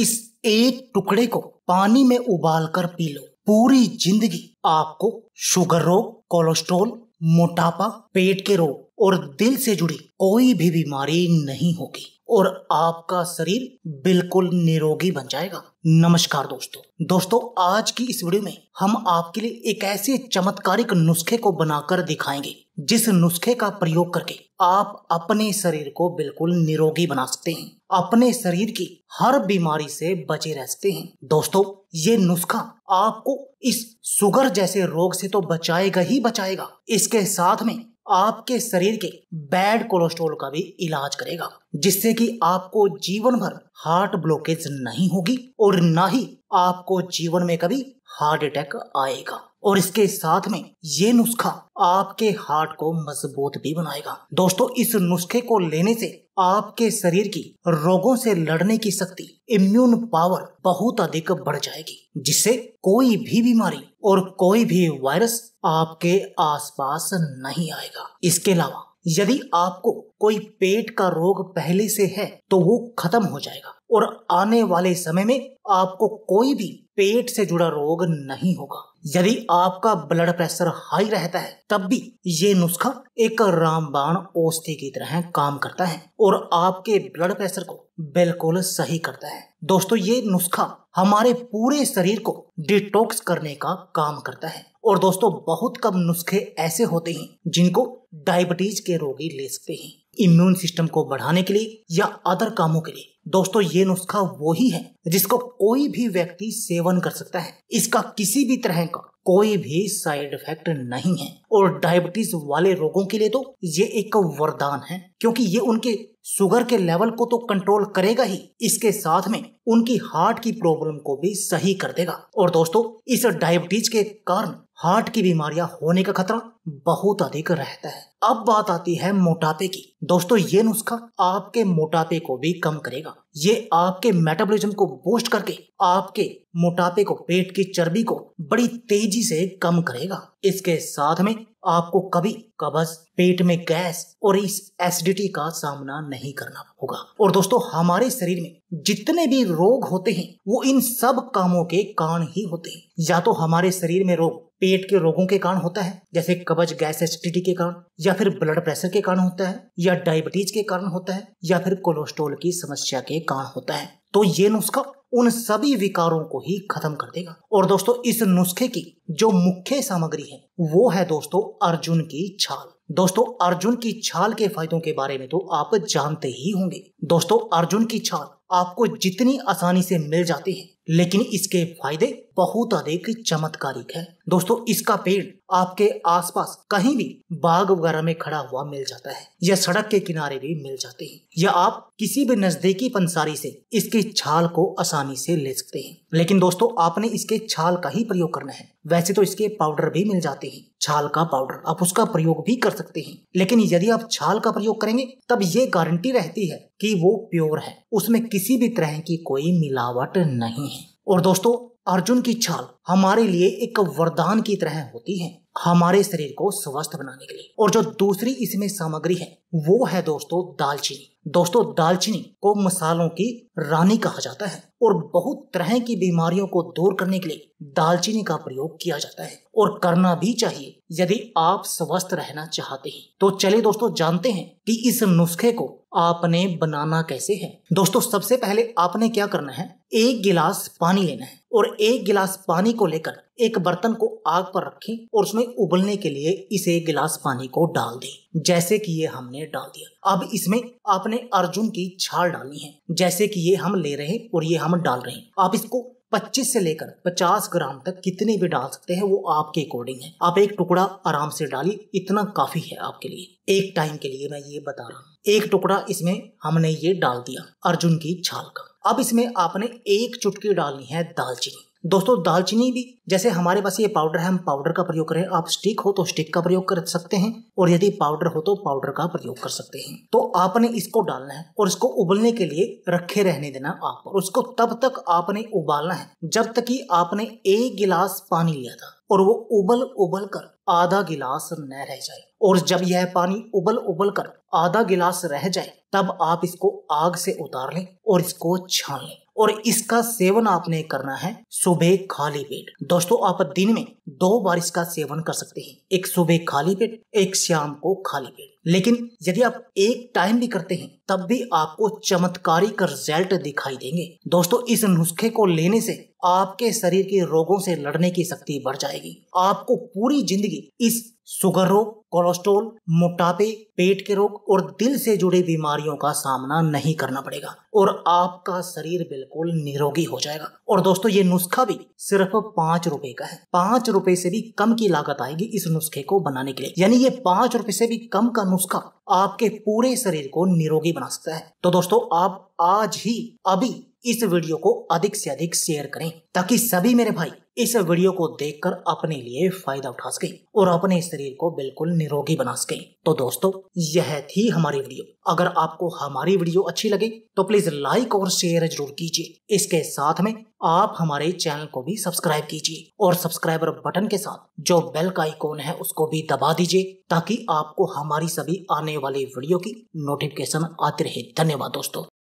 इस एक टुकड़े को पानी में उबाल कर पी लो पूरी जिंदगी आपको शुगर रोग कोलेस्ट्रोल मोटापा पेट के रोग और दिल से जुड़ी कोई भी बीमारी नहीं होगी और आपका शरीर बिल्कुल निरोगी बन जाएगा नमस्कार दोस्तों दोस्तों आज की इस वीडियो में हम आपके लिए एक ऐसे चमत्कारिक नुस्खे को बनाकर दिखाएंगे जिस नुस्खे का प्रयोग करके आप अपने शरीर को बिल्कुल निरोगी बना सकते हैं अपने शरीर की हर बीमारी से बचे रह सकते हैं दोस्तों ये नुस्खा आपको इस सुगर जैसे रोग से तो बचाएगा ही बचाएगा इसके साथ में आपके शरीर के बैड कोलेस्ट्रॉल का भी इलाज करेगा जिससे कि आपको जीवन भर हार्ट ब्लॉकेज नहीं होगी और ना ही आपको जीवन में कभी हार्ट अटैक आएगा और इसके साथ में ये नुस्खा आपके हार्ट को मजबूत भी बनाएगा दोस्तों इस नुस्खे को लेने से आपके शरीर की रोगों से लड़ने की शक्ति इम्यून पावर बहुत अधिक बढ़ जाएगी जिससे कोई भी बीमारी और कोई भी वायरस आपके आसपास नहीं आएगा इसके अलावा यदि आपको कोई पेट का रोग पहले से है तो वो खत्म हो जाएगा और आने वाले समय में आपको कोई भी पेट से जुड़ा रोग नहीं होगा यदि आपका ब्लड प्रेशर हाई रहता है तब भी ये नुस्खा एक रामबाण औषधि की तरह काम करता है और आपके ब्लड प्रेशर को बिल्कुल सही करता है दोस्तों ये नुस्खा हमारे पूरे शरीर को डिटॉक्स करने का काम करता है और दोस्तों बहुत कम नुस्खे ऐसे होते हैं जिनको डायबिटीज के रोगी ले सकते हैं इम्यून सिस्टम को बढ़ाने के लिए या अदर कामों के लिए दोस्तों ये नुस्खा वो ही है जिसको कोई भी व्यक्ति सेवन कर सकता है इसका किसी भी तरह का कोई भी साइड इफेक्ट नहीं है और डायबिटीज वाले रोगों के लिए तो ये एक वरदान है क्योंकि ये उनके शुगर के लेवल को तो कंट्रोल करेगा ही इसके साथ में उनकी हार्ट की प्रॉब्लम को भी सही कर देगा और दोस्तों इस डायबिटीज के कारण हार्ट की बीमारियां होने का खतरा बहुत अधिक रहता है अब बात आती है मोटापे की दोस्तों ये नुस्खा आपके मोटापे को भी कम करेगा ये आपके मेटाबॉलिज्म को बूस्ट करके आपके मोटापे को पेट की चर्बी को बड़ी तेजी से कम करेगा इसके साथ में आपको कभी कबज पेट में गैस और इस एसिडिटी का सामना नहीं करना होगा और दोस्तों हमारे शरीर में जितने भी रोग होते हैं वो इन सब कामों के कारण ही होते हैं या तो हमारे शरीर में रोग पेट के रोगों के कारण होता है जैसे कब्ज गैस एसिडिटी के कारण या फिर ब्लड प्रेशर के कारण होता है या डायबिटीज के कारण होता है या फिर कोलेस्ट्रोल की समस्या के कारण होता है तो ये नुस्खा उन सभी विकारों को ही खत्म कर देगा और दोस्तों इस नुस्खे की जो मुख्य सामग्री है वो है दोस्तों अर्जुन की छाल दोस्तों अर्जुन की छाल के फायदों के बारे में तो आप जानते ही होंगे दोस्तों अर्जुन की छाल आपको जितनी आसानी से मिल जाती है लेकिन इसके फायदे बहुत अधिक चमत्कारिक है दोस्तों इसका पेड़ आपके आसपास कहीं भी बाग वगैरह में खड़ा हुआ मिल जाता है या सड़क के किनारे भी मिल जाते हैं या आप किसी भी नजदीकी पंसारी से इसके छाल को आसानी से ले सकते हैं लेकिन दोस्तों आपने इसके छाल का ही प्रयोग करना है वैसे तो इसके पाउडर भी मिल जाते हैं छाल का पाउडर आप उसका प्रयोग भी कर सकते हैं लेकिन यदि आप छाल का प्रयोग करेंगे तब ये गारंटी रहती है कि वो प्योर है उसमें किसी भी तरह की कोई मिलावट नहीं है और दोस्तों अर्जुन की छाल हमारे लिए एक वरदान की तरह होती है हमारे शरीर को स्वस्थ बनाने के लिए और जो दूसरी इसमें सामग्री है वो है दोस्तों दालचीनी दोस्तों दालचीनी को मसालों की रानी कहा जाता है और बहुत तरह की बीमारियों को दूर करने के लिए दालचीनी का प्रयोग किया जाता है और करना भी चाहिए यदि आप स्वस्थ रहना चाहते हैं तो चलिए दोस्तों जानते हैं कि इस नुस्खे को आपने बनाना कैसे है दोस्तों सबसे पहले आपने क्या करना है एक गिलास पानी लेना है और एक गिलास पानी को लेकर एक बर्तन को आग पर रखें और उसमें उबलने के लिए इस एक गिलास पानी को डाल दें जैसे कि ये हमने डाल दिया अब इसमें आपने अर्जुन की छाल डालनी है जैसे कि ये हम ले रहे हैं और ये हम डाल रहे हैं आप इसको पच्चीस से लेकर पचास ग्राम तक कितने भी डाल सकते हैं वो आपके अकॉर्डिंग है आप एक टुकड़ा आराम से डालिए इतना काफी है आपके लिए एक टाइम के लिए मैं ये बता रहा हूँ एक टुकड़ा इसमें हमने ये डाल दिया अर्जुन की छाल का अब इसमें आपने एक चुटकी डालनी है दालचीनी दोस्तों दालचीनी भी जैसे हमारे पास ये पाउडर है हम पाउडर का प्रयोग करें आप स्टिक हो तो स्टिक का प्रयोग कर सकते हैं और यदि पाउडर हो तो पाउडर का प्रयोग कर सकते हैं तो आपने इसको डालना है और इसको उबलने के लिए रखे रहने देना आप और उसको तब तक आपने उबालना है जब तक कि आपने एक गिलास पानी लिया था और वो उबल उबल कर आधा गिलास न रह जाए और जब यह पानी उबल उबल कर आधा गिलास रह जाए तब आप इसको आग से उतार लें और इसको छान लें और इसका सेवन आपने करना है सुबह खाली पेट दोस्तों आप दिन में दो बार इसका सेवन कर सकते हैं एक सुबह खाली पेट एक शाम को खाली पेट लेकिन यदि आप एक टाइम भी करते हैं तब भी आपको चमत्कारी का रिजल्ट दिखाई देंगे दोस्तों इस नुस्खे को लेने से आपके शरीर के रोगों से लड़ने की शक्ति बढ़ जाएगी आपको पूरी जिंदगी इस सुगर रोग कोलेस्ट्रोल मोटापे पेट के रोग और दिल से जुड़ी बीमारियों का सामना नहीं करना पड़ेगा और आपका शरीर बिल्कुल निरोगी हो जाएगा और दोस्तों ये नुस्खा भी सिर्फ पांच रुपए का है पांच रुपए से भी कम की लागत आएगी इस नुस्खे को बनाने के लिए यानी ये पांच रुपए से भी कम का नुस्खा आपके पूरे शरीर को निरोगी बना सकता है तो दोस्तों आप आज ही अभी इस वीडियो को अधिक से अधिक शेयर करें ताकि सभी मेरे भाई इस वीडियो को देखकर अपने लिए फायदा उठा सके और अपने शरीर को बिल्कुल निरोगी बना सके तो दोस्तों यह थी हमारी वीडियो अगर आपको हमारी वीडियो अच्छी लगे तो प्लीज लाइक और शेयर जरूर कीजिए इसके साथ में आप हमारे चैनल को भी सब्सक्राइब कीजिए और सब्सक्राइबर बटन के साथ जो बेल का आइकॉन है उसको भी दबा दीजिए ताकि आपको हमारी सभी आने वाली वीडियो की नोटिफिकेशन आती रहे धन्यवाद दोस्तों